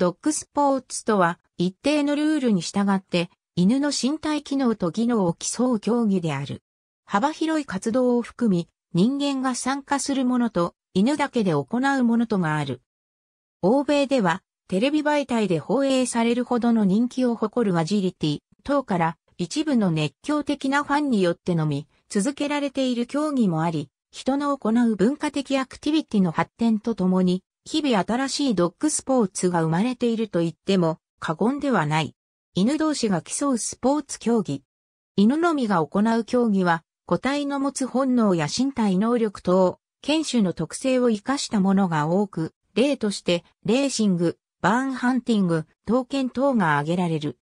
ドッグスポーツとは、一定のルールに従って、犬の身体機能と技能を競う競技である。幅広い活動を含み、人間が参加するものと、犬だけで行うものとがある。欧米では、テレビ媒体で放映されるほどの人気を誇るアジリティ等から、一部の熱狂的なファンによってのみ、続けられている競技もあり、人の行う文化的アクティビティの発展とともに、日々新しいドッグスポーツが生まれていると言っても過言ではない。犬同士が競うスポーツ競技。犬のみが行う競技は、個体の持つ本能や身体能力等、犬種の特性を活かしたものが多く、例として、レーシング、バーンハンティング、刀剣等が挙げられる。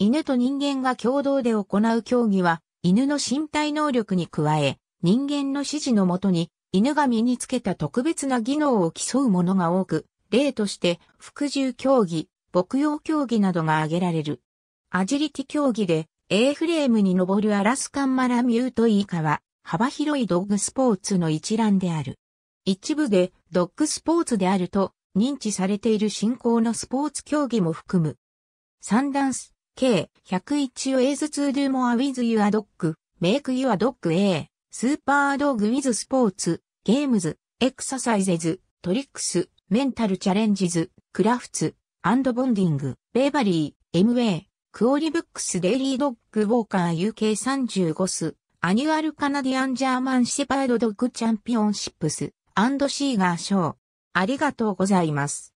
犬と人間が共同で行う競技は、犬の身体能力に加え、人間の指示のもとに犬が身につけた特別な技能を競うものが多く、例として、服従競技、牧羊競技などが挙げられる。アジリティ競技で、A フレームに上るアラスカンマラミュート以下は、幅広いドッグスポーツの一覧である。一部で、ドッグスポーツであると、認知されている新興のスポーツ競技も含む。ンス、k 101を a y s to do more with your dog, make your dog a スーパードッグウィズスポーツ、ゲームズ、エクササイゼズ、トリックス、メンタルチャレンジズ、クラフツ、アンドボンディング、ベーバリー、エムウェイ、クオリブックスデイリードッグウォーカー UK35 ス、アニュアルカナディアンジャーマンシェパードドッグチャンピオンシップス、アンドシーガー賞。ありがとうございます。